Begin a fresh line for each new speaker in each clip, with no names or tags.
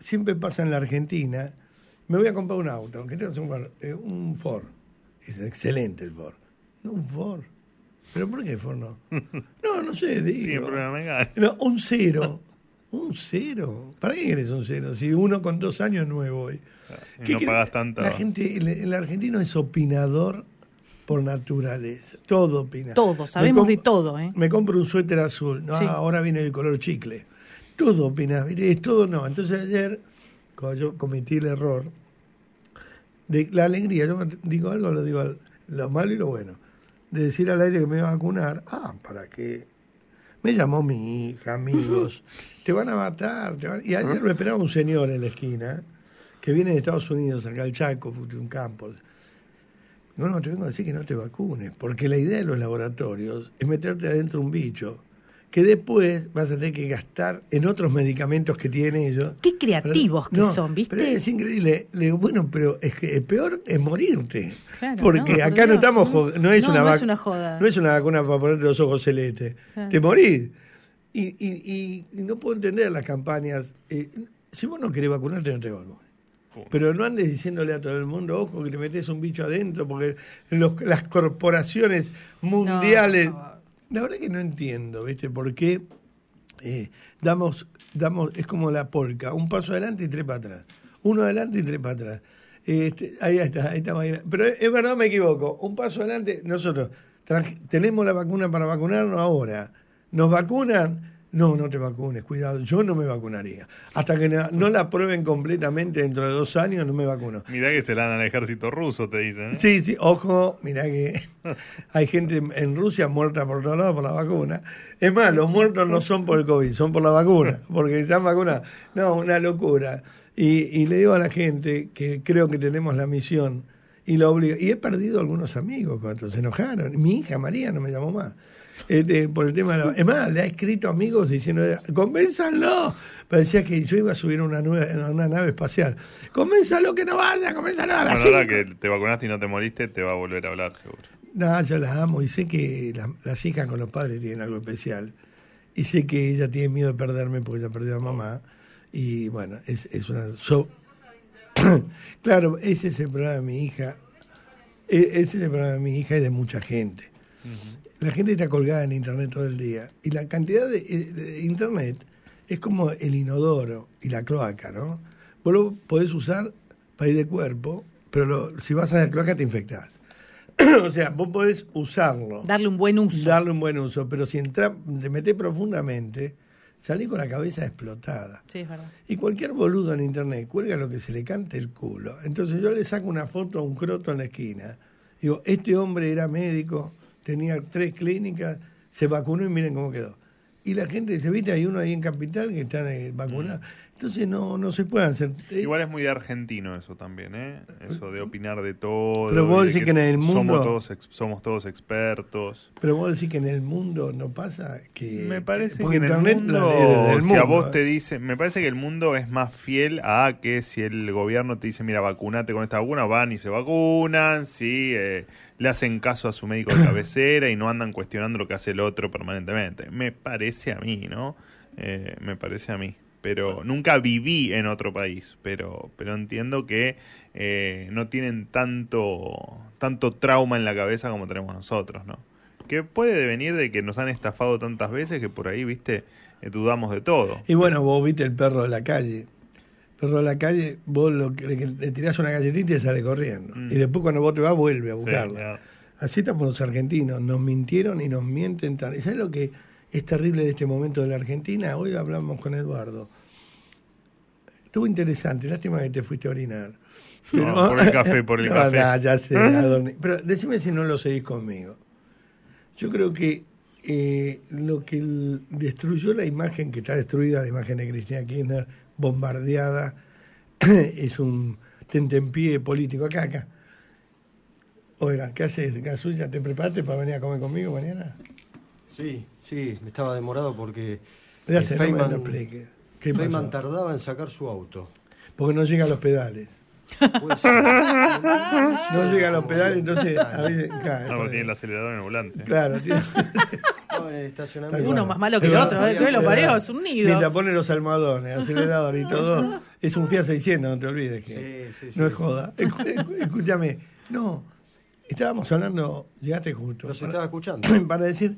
siempre pasa en la Argentina, me voy a comprar un auto, aunque tengo eh, un, Ford, es excelente el Ford, no un Ford. ¿Pero por qué Ford no? No, no sé, digo. un cero. ¿Un cero? ¿Para qué eres un cero? Si uno con dos años nuevo hoy. Y no pagas tanto. La gente, el, argentino es opinador por naturaleza. Todo opina. Todo, sabemos de todo. ¿eh? Me compro un suéter azul. Ahora viene el color chicle todo es todo no. Entonces ayer, cuando yo cometí el error de la alegría, yo digo algo, lo digo lo malo y lo bueno, de decir al aire que me iba a vacunar, ah, ¿para qué? Me llamó mi hija, amigos, te van a matar. Y ayer me esperaba un señor en la esquina que viene de Estados Unidos, acá al Chaco, un campo. No, no, te vengo a decir que no te vacunes, porque la idea de los laboratorios es meterte adentro un bicho que después vas a tener que gastar en otros medicamentos que tienen ellos. Qué creativos que son, ¿viste? es increíble. Le digo, bueno, pero es que el peor es morirte. porque acá no estamos, no, es, una joda. No es una vacuna para ponerte los ojos celestes. Te morís. Y, y, no puedo entender las campañas. Eh, si vos no querés vacunarte, no te vacunes. Pero no andes diciéndole a todo el mundo, ojo, que le metes un bicho adentro, porque las corporaciones mundiales la verdad que no entiendo, ¿viste? ¿Por qué eh, damos, damos, es como la polca, un paso adelante y tres para atrás, uno adelante y tres para atrás? Este, ahí está, ahí estamos. Pero es verdad, me equivoco. Un paso adelante, nosotros tenemos la vacuna para vacunarnos ahora. Nos vacunan no, no te vacunes, cuidado, yo no me vacunaría. Hasta que no la prueben completamente dentro de dos años, no me vacuno. Mirá que se la dan al ejército ruso, te dicen. ¿eh? Sí, sí, ojo, mirá que hay gente en Rusia muerta por todos lados por la vacuna. Es más, los muertos no son por el COVID, son por la vacuna, porque se han vacunado. No, una locura. Y, y le digo a la gente que creo que tenemos la misión y lo obliga. Y he perdido algunos amigos cuando se enojaron. Mi hija María no me llamó más. Este, por el tema de la... Es más, le ha escrito amigos diciendo, convenzalo Parecía que yo iba a subir una, una nave espacial. Convenzalo que no vaya, convénzalo a la
que te vacunaste y no te moriste, te va a volver a hablar, seguro.
No, yo la amo y sé que las hijas con los padres tienen algo especial. Y sé que ella tiene miedo de perderme porque ella perdió a mamá. Y bueno, es, es una... claro, ese es el problema de mi hija. E, ese es el problema de mi hija y de mucha gente. La gente está colgada en Internet todo el día. Y la cantidad eh, de, Internet es como el inodoro y la cloaca, ¿no? Vos lo podés usar para ir de cuerpo, pero si vas a la cloaca te infectás. o sea, vos podés usarlo. Darle un buen uso. Darle un buen uso, pero si te metés profundamente, Salís con la cabeza explotada. Sí, es verdad. Y cualquier boludo en internet cuelga lo que se le cante el culo. Entonces yo le saco una foto a un croto en la esquina. Digo, este hombre era médico, tenía tres clínicas, se vacunó y miren cómo quedó. Y la gente dice, viste, hay uno ahí en Capital que está eh, vacunado. Mm. Entonces no, no se puede hacer. Eh. Igual
es muy de argentino eso también, ¿eh? Eso de opinar de todo. Pero vos decís que, en el mundo. Somos todos, expertos.
Pero vos decís que en el mundo no pasa que. Me parece que en el mundo, ¿eh? te
dice, Me parece que el mundo es más fiel a que si el gobierno te dice, mira, vacunate con esta vacuna, van y se vacunan, si Eh, le hacen caso a su médico de cabecera y no andan cuestionando lo que hace el otro permanentemente. Me parece a mí, ¿no? Eh, me parece a mí pero nunca viví en otro país, pero, pero entiendo que eh, no tienen tanto, tanto trauma en la cabeza como tenemos nosotros, ¿no? Que puede venir de que nos han estafado tantas veces que por ahí, viste, eh, dudamos de todo.
Y bueno, vos viste el perro de la calle. El perro de la calle, vos lo, le, le tirás una galletita y sale corriendo. Mm. Y después cuando vos te vas, vuelve a buscarla. Así estamos los argentinos, nos mintieron y nos mienten tal ¿Y sabes lo que es terrible de este momento de la Argentina, hoy hablamos con Eduardo. Estuvo interesante, lástima que te fuiste a orinar.
Pero... No, por el café, por el café. ya sé, ¿Eh?
Pero decime si no lo seguís conmigo.
Yo creo que
eh, lo que destruyó la imagen, que está destruida, la imagen de Cristina Kirchner, bombardeada, es un tentempié político. Acá, acá. Oiga, ¿qué haces, Ya ¿Te preparaste para venir a comer conmigo mañana? Sí, sí, me estaba demorado porque eh, Feynman, Feynman tardaba en sacar su auto. Porque no llega a los pedales. Pues, no llega a los pedales, entonces a veces cae. tiene el acelerador en el volante. Claro, tiene. Uno más malo que el otro, ¿eh? lo es un nido. te pone los almohadones, acelerador y todo. Es un Fiat 600, no te olvides que. Sí, sí, no es joda. Escúchame, no. Estábamos hablando, llegaste justo. Los estaba escuchando. Para decir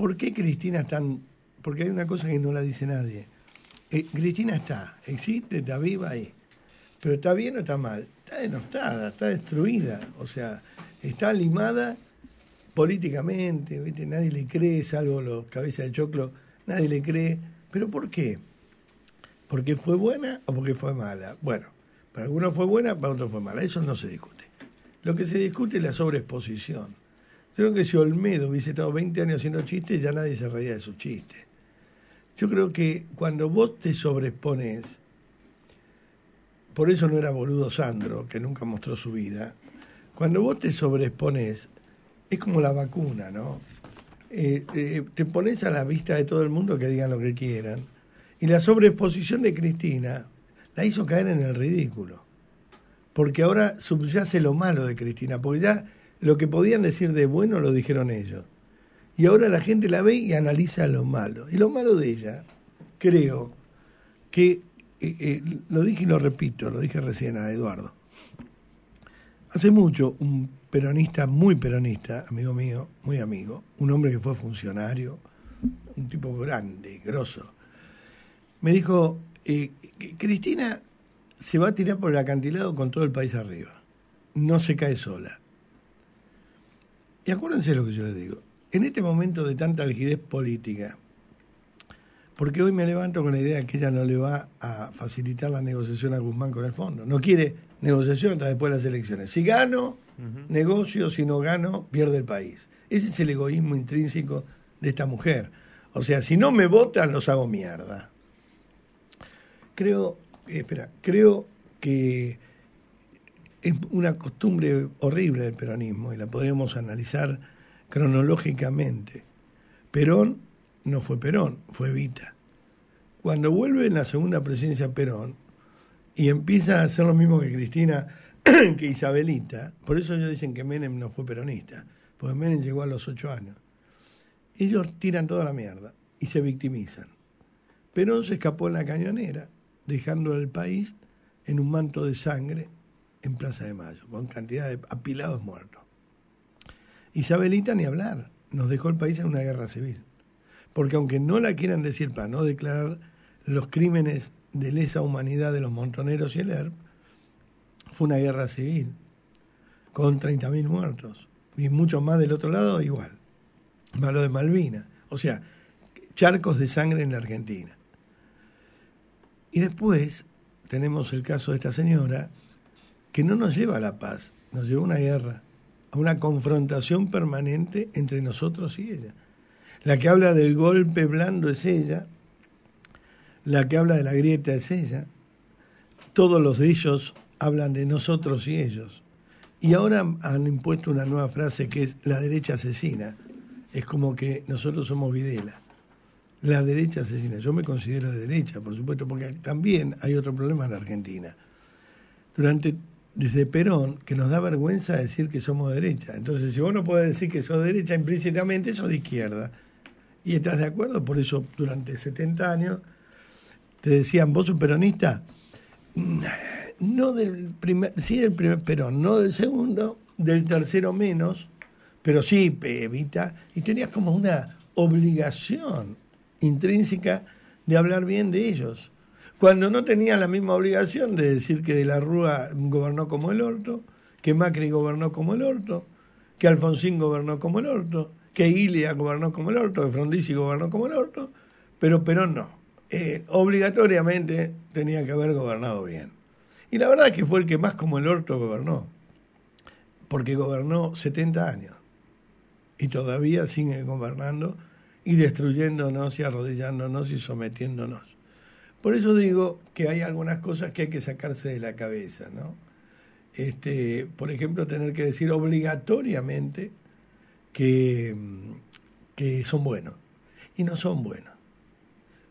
¿Por qué Cristina tan.? Porque hay una cosa que no la dice nadie. Eh, Cristina está, existe, está viva ahí. Pero está bien o está mal. Está denostada, está destruida. O sea, está limada políticamente, ¿viste? nadie le cree, salvo los cabezas de choclo, nadie le cree. ¿Pero por qué? ¿Porque fue buena o porque fue mala? Bueno, para algunos fue buena, para otros fue mala. Eso no se discute. Lo que se discute es la sobreexposición. Yo creo que si Olmedo hubiese estado 20 años haciendo chistes, ya nadie se reía de sus chistes. Yo creo que cuando vos te sobrespones, por eso no era boludo Sandro, que nunca mostró su vida, cuando vos te sobrespones, es como la vacuna, ¿no? Eh, eh, te pones a la vista de todo el mundo que digan lo que quieran. Y la sobreexposición de Cristina la hizo caer en el ridículo. Porque ahora subyace lo malo de Cristina, porque ya lo que podían decir de bueno lo dijeron ellos. Y ahora la gente la ve y analiza lo malo. Y lo malo de ella, creo que, eh, eh, lo dije y lo repito, lo dije recién a Eduardo. Hace mucho un peronista, muy peronista, amigo mío, muy amigo, un hombre que fue funcionario, un tipo grande, grosso, me dijo, eh, Cristina se va a tirar por el acantilado con todo el país arriba, no se cae sola. Y acuérdense lo que yo les digo. En este momento de tanta rigidez política, porque hoy me levanto con la idea que ella no le va a facilitar la negociación a Guzmán con el fondo. No quiere negociación hasta después de las elecciones. Si gano, negocio, si no gano, pierde el país. Ese es el egoísmo intrínseco de esta mujer. O sea, si no me votan, los hago mierda. Creo, eh, espera, creo que es una costumbre horrible del peronismo y la podríamos analizar cronológicamente. Perón no fue Perón, fue Evita. Cuando vuelve en la segunda presidencia Perón y empieza a hacer lo mismo que Cristina, que Isabelita, por eso ellos dicen que Menem no fue peronista, porque Menem llegó a los ocho años. Ellos tiran toda la mierda y se victimizan. Perón se escapó en la cañonera, dejando al país en un manto de sangre en Plaza de Mayo, con cantidad de apilados muertos. Isabelita ni hablar, nos dejó el país en una guerra civil. Porque aunque no la quieran decir para no declarar los crímenes de lesa humanidad de los montoneros y el ERP, fue una guerra civil, con 30.000 muertos, y muchos más del otro lado igual. Malo de Malvinas, o sea, charcos de sangre en la Argentina. Y después tenemos el caso de esta señora que no nos lleva a la paz, nos lleva a una guerra, a una confrontación permanente entre nosotros y ella. La que habla del golpe blando es ella, la que habla de la grieta es ella, todos los de ellos hablan de nosotros y ellos. Y ahora han impuesto una nueva frase que es la derecha asesina. Es como que nosotros somos Videla. La derecha asesina. Yo me considero de derecha, por supuesto, porque también hay otro problema en la Argentina. Durante desde Perón que nos da vergüenza decir que somos derecha. Entonces, si vos no podés decir que sos derecha, implícitamente sos de izquierda. ¿Y estás de acuerdo? Por eso durante 70 años te decían, vos un peronista, no del primer, sí del primer Perón, no del segundo, del tercero menos, pero sí evita, y tenías como una obligación intrínseca de hablar bien de ellos cuando no tenía la misma obligación de decir que de la Rúa gobernó como el orto, que Macri gobernó como el orto, que Alfonsín gobernó como el orto, que Ilia gobernó como el orto, que Frondizi gobernó como el orto, pero Perón no. Eh, obligatoriamente tenía que haber gobernado bien. Y la verdad es que fue el que más como el orto gobernó, porque gobernó 70 años y todavía sigue gobernando y destruyéndonos y arrodillándonos y sometiéndonos. Por eso digo que hay algunas cosas que hay que sacarse de la cabeza, ¿no? Este, por ejemplo, tener que decir obligatoriamente que, mm, que son buenos. Y no son buenos.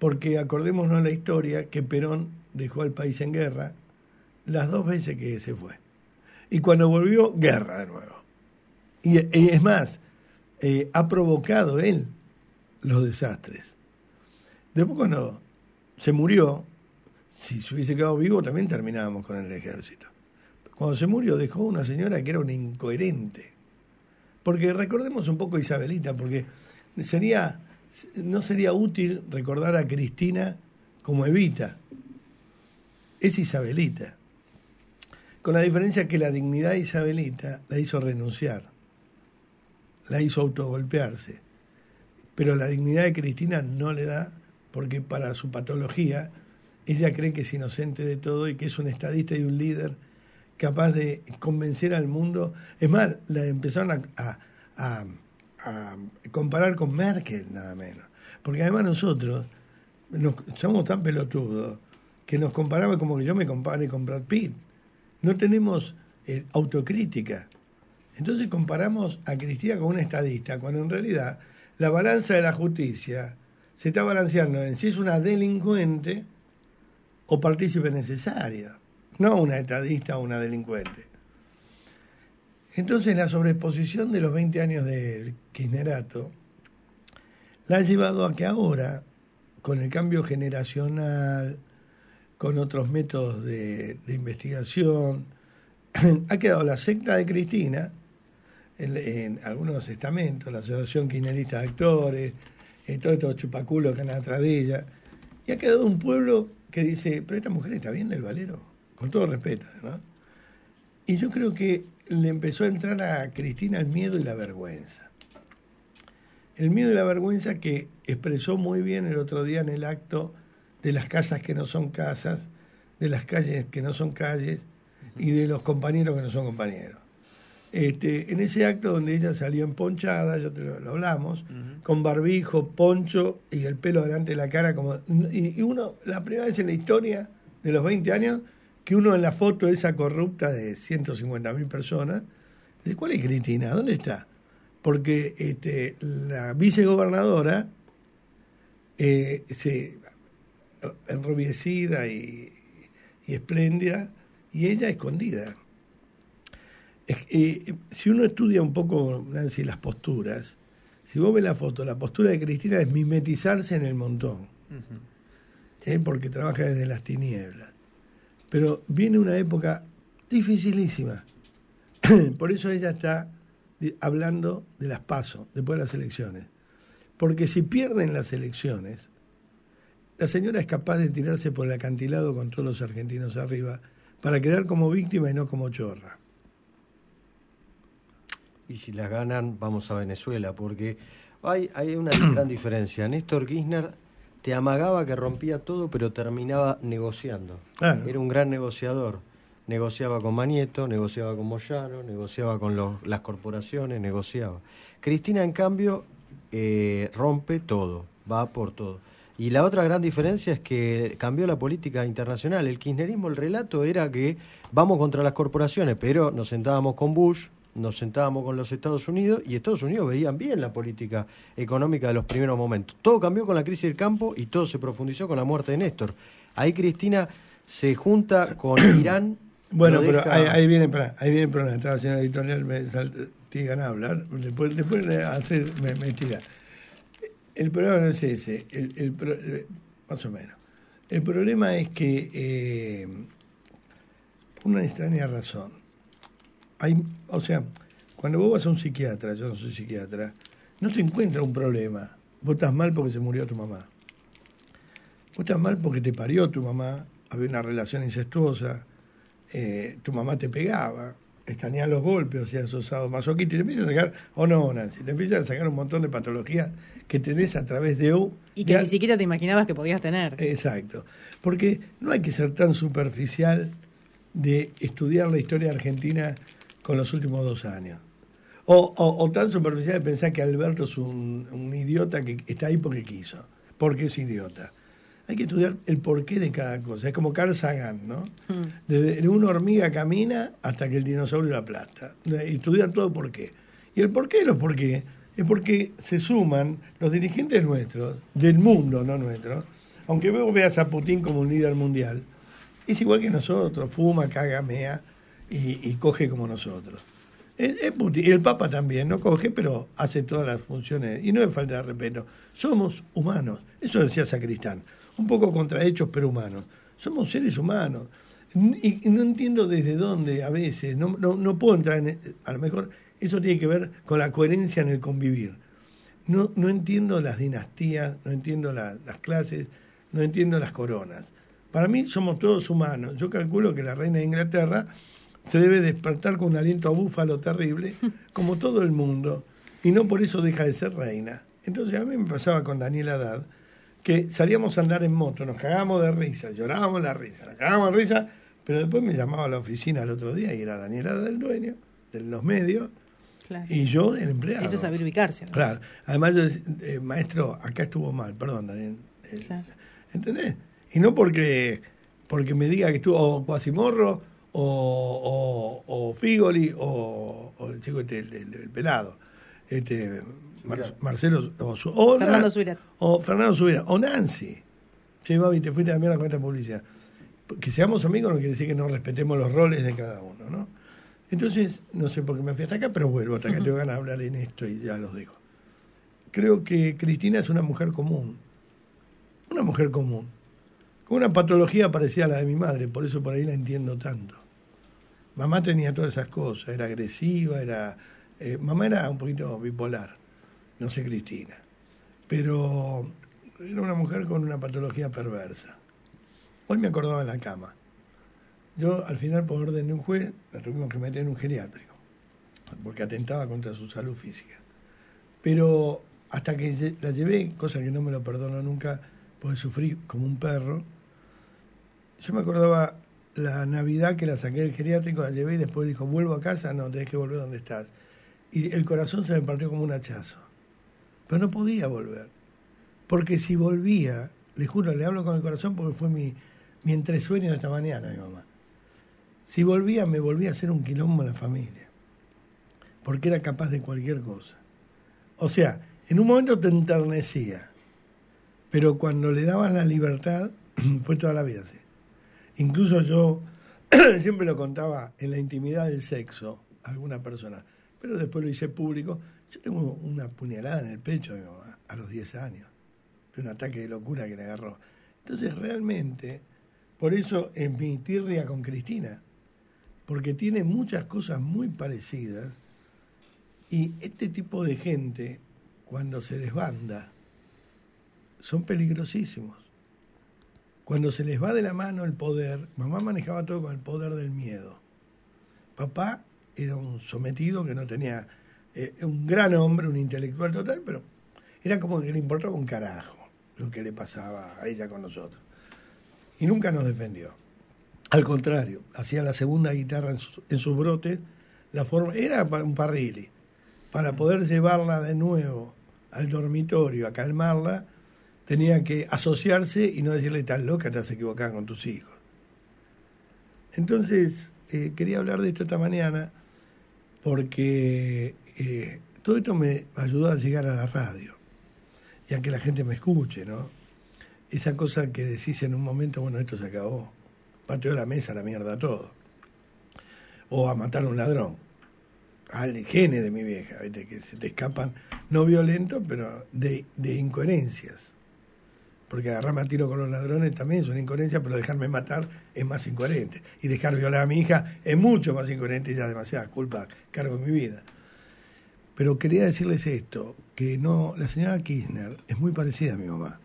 Porque acordémonos la historia que Perón dejó al país en guerra las dos veces que se fue. Y cuando volvió, guerra de nuevo. Y, es más, eh, ha provocado él los desastres. De poco no se murió, si se hubiese quedado vivo también terminábamos con el ejército. Cuando se murió dejó una señora que era una incoherente. Porque recordemos un poco a Isabelita, porque sería, no sería útil recordar a Cristina como Evita. Es Isabelita. Con la diferencia que la dignidad de Isabelita la hizo renunciar, la hizo autogolpearse. Pero la dignidad de Cristina no le da porque para su patología ella cree que es inocente de todo y que es un estadista y un líder capaz de convencer al mundo. Es más, la empezaron a, comparar con Merkel, nada menos. Porque además nosotros nos, somos tan pelotudos que nos comparamos como que yo me compare con Brad Pitt. No tenemos eh, autocrítica. Entonces comparamos a Cristina con un estadista, cuando en realidad la balanza de la justicia se está balanceando en si es una delincuente o partícipe necesaria, no una estadista o una delincuente. Entonces la sobreexposición de los 20 años del kinerato la ha llevado a que ahora, con el cambio generacional, con otros métodos de, investigación, ha quedado la secta de Cristina, en, algunos estamentos, la Asociación kinerista de Actores, y todos estos chupaculos que andan atrás de ella. Y ha quedado un pueblo que dice, pero esta mujer está viendo el valero, con todo respeto, ¿no? Y yo creo que le empezó a entrar a Cristina el miedo y la vergüenza. El miedo y la vergüenza que expresó muy bien el otro día en el acto de las casas que no son casas, de las calles que no son calles y de los compañeros que no son compañeros. Este, en ese acto donde ella salió emponchada, ya te lo, hablamos, con barbijo, poncho y el pelo delante de la cara, como y, uno, la primera vez en la historia de los 20 años, que uno en la foto esa corrupta de 150 mil personas, dice, ¿cuál es Cristina? ¿Dónde está? Porque este, la vicegobernadora eh, se, y espléndida, y ella escondida eh, si uno estudia un poco, Nancy, las posturas, si vos ves la foto, la postura de Cristina es mimetizarse en el montón, ¿eh? porque trabaja desde las tinieblas. Pero viene una época dificilísima. Por eso ella está hablando de las pasos, después de las elecciones. Porque si pierden las elecciones, la señora es capaz de tirarse por el acantilado con todos los argentinos arriba para quedar como víctima y no como chorra y si las ganan vamos a Venezuela, porque hay, hay una gran diferencia. Néstor Kirchner te amagaba que rompía todo, pero terminaba negociando. Era un gran negociador. Negociaba con Manieto, negociaba con Moyano, negociaba con las corporaciones, negociaba. Cristina, en cambio, eh, rompe todo, va por todo. Y la otra gran diferencia es que cambió la política internacional. El kirchnerismo, el relato era que vamos contra las corporaciones, pero nos sentábamos con Bush, nos sentábamos con los Estados Unidos y Estados Unidos veían bien la política económica de los primeros momentos. Todo cambió con la crisis del campo y todo se profundizó con la muerte de Néstor. Ahí Cristina se junta con Irán. bueno, pero ahí, viene, para, ahí viene problema, la haciendo editorial, me ganas a hablar, después, después hacer, me, El problema no es ese, el, más o menos. El problema es que, por eh, una extraña razón, o sea, cuando vos vas a un psiquiatra, yo no soy psiquiatra, no te encuentra un problema. Vos estás mal porque se murió tu mamá. Vos estás mal porque te parió tu mamá, había una relación incestuosa, eh, tu mamá te pegaba, estanía los golpes, o sea, sosado masoquista, y te empiezan a sacar, o oh, no, Nancy, te empiezan a sacar un montón de patologías que tenés a través de U. Y que ni siquiera te imaginabas que podías tener. Exacto. Porque no hay que ser tan superficial de estudiar la historia argentina con los últimos dos años. O, tan superficial de pensar que Alberto es un, idiota que está ahí porque quiso, porque es idiota. Hay que estudiar el porqué de cada cosa. Es como Carl Sagan, ¿no? De mm. Desde una hormiga camina hasta que el dinosaurio la aplasta. Estudiar todo por qué. Y el porqué de los por qué es porque se suman los dirigentes nuestros, del mundo, no nuestro, aunque luego veas a Putin como un líder mundial, es igual que nosotros, fuma, caga, mea, y, coge como nosotros. Y el Papa también no coge, pero hace todas las funciones. Y no es falta de respeto. Somos humanos. Eso decía Sacristán. Un poco contrahechos, pero humanos. Somos seres humanos. Y no entiendo desde dónde a veces. No, puedo entrar en. A lo mejor eso tiene que ver con la coherencia en el convivir. No, no entiendo las dinastías, no entiendo las clases, no entiendo las coronas. Para mí somos todos humanos. Yo calculo que la reina de Inglaterra se debe despertar con un aliento a búfalo terrible, como todo el mundo, y no por eso deja de ser reina. Entonces a mí me pasaba con Daniela Haddad que salíamos a andar en moto, nos cagábamos de risa, llorábamos la risa, nos cagábamos de risa, pero después me llamaba a la oficina el otro día y era Daniela el dueño, de los medios, y yo el empleado. Eso es ubicarse. Claro. Además yo decía, eh, maestro, acá estuvo mal, perdón, Daniel. Eh, ¿Entendés? Y no porque, porque me diga que estuvo, o Cuasimorro, o, o, Figoli o, el chico este, el, pelado, este Marcelo o, Fernando Subirat O Nancy. Che, te fuiste a la cuenta de publicidad. Que seamos amigos no quiere decir que no respetemos los roles de cada uno, ¿no? Entonces, no sé por qué me fui hasta acá, pero vuelvo hasta acá. Tengo ganas de hablar en esto y ya los dejo. Creo que Cristina es una mujer común. Una mujer común. Con una patología parecida a la de mi madre, por eso por ahí la entiendo tanto. Mamá tenía todas esas cosas, era agresiva, era... Eh, mamá era un poquito bipolar, no sé Cristina, pero era una mujer con una patología perversa. Hoy me acordaba en la cama. Yo al final, por orden de un juez, la tuvimos que meter en un geriátrico, porque atentaba contra su salud física. Pero hasta que la llevé, cosa que no me lo perdono nunca, porque sufrí como un perro, yo me acordaba la Navidad que la saqué del geriátrico, la llevé y después dijo, vuelvo a casa, no, tenés que volver donde estás. Y el corazón se me partió como un hachazo. Pero no podía volver. Porque si volvía, le juro, le hablo con el corazón porque fue mi, mi entresueño de esta mañana, mi mamá. Si volvía, me volvía a hacer un quilombo de la familia. Porque era capaz de cualquier cosa. O sea, en un momento te enternecía. Pero cuando le daban la libertad, fue toda la vida así. Incluso yo siempre lo contaba en la intimidad del sexo a alguna persona, pero después lo hice público. Yo tengo una puñalada en el pecho a los 10 años, de un ataque de locura que le agarró. Entonces realmente, por eso es mi tirria con Cristina, porque tiene muchas cosas muy parecidas y este tipo de gente, cuando se desbanda, son peligrosísimos. Cuando se les va de la mano el poder, mamá manejaba todo con el poder del miedo. Papá era un sometido que no tenía, eh, un gran hombre, un intelectual total, pero era como que le importaba un carajo lo que le pasaba a ella con nosotros. Y nunca nos defendió. Al contrario, hacía la segunda guitarra en, su, brote la forma, era un parrilli Para poder llevarla de nuevo al dormitorio a calmarla, tenía que asociarse y no decirle, estás loca, has equivocado con tus hijos. Entonces, eh, quería hablar de esto esta mañana porque eh, todo esto me ayudó a llegar a la radio y a que la gente me escuche, ¿no? Esa cosa que decís en un momento, bueno, esto se acabó, pateó la mesa, la mierda, todo. O a matar a un ladrón, al gene de mi vieja, que se te escapan, no violentos pero de incoherencias porque agarrarme a tiro con los ladrones también es una incoherencia, pero dejarme matar es más incoherente. Y dejar violar a mi hija es mucho más incoherente y ya demasiada culpa cargo en mi vida. Pero quería decirles esto, que no, la señora Kirchner es muy parecida a mi mamá.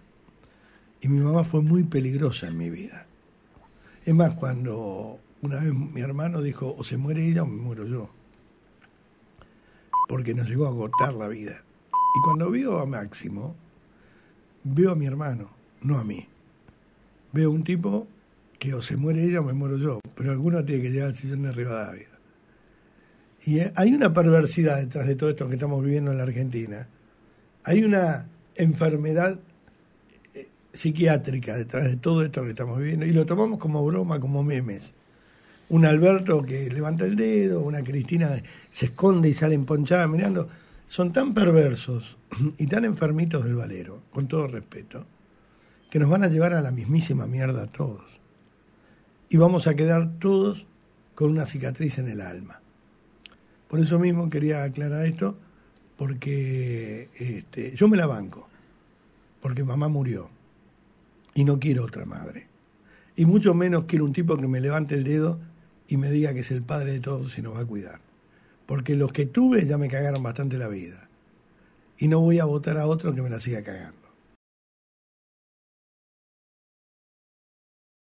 Y mi mamá fue muy peligrosa en mi vida. Es más, cuando una vez mi hermano dijo, o se muere ella o me muero yo. Porque nos llegó a agotar la vida. Y cuando veo a Máximo, veo a mi hermano no a mí. Veo un tipo que o se muere ella o me muero yo, pero alguno tiene que llegar al sillón de Rivadavia. Y eh, hay una perversidad detrás de todo esto que estamos viviendo en la Argentina. Hay una enfermedad eh, psiquiátrica detrás de todo esto que estamos viviendo y lo tomamos como broma, como memes. Un Alberto que levanta el dedo, una Cristina se esconde y sale emponchada mirando. Son tan perversos y tan enfermitos del valero, con todo respeto que nos van a llevar a la mismísima mierda a todos. Y vamos a quedar todos con una cicatriz en el alma. Por eso mismo quería aclarar esto, porque este, yo me la banco, porque mamá murió y no quiero otra madre. Y mucho menos quiero un tipo que me levante el dedo y me diga que es el padre de todos y nos va a cuidar. Porque los que tuve ya me cagaron bastante la vida. Y no voy a votar a otro que me la siga cagando.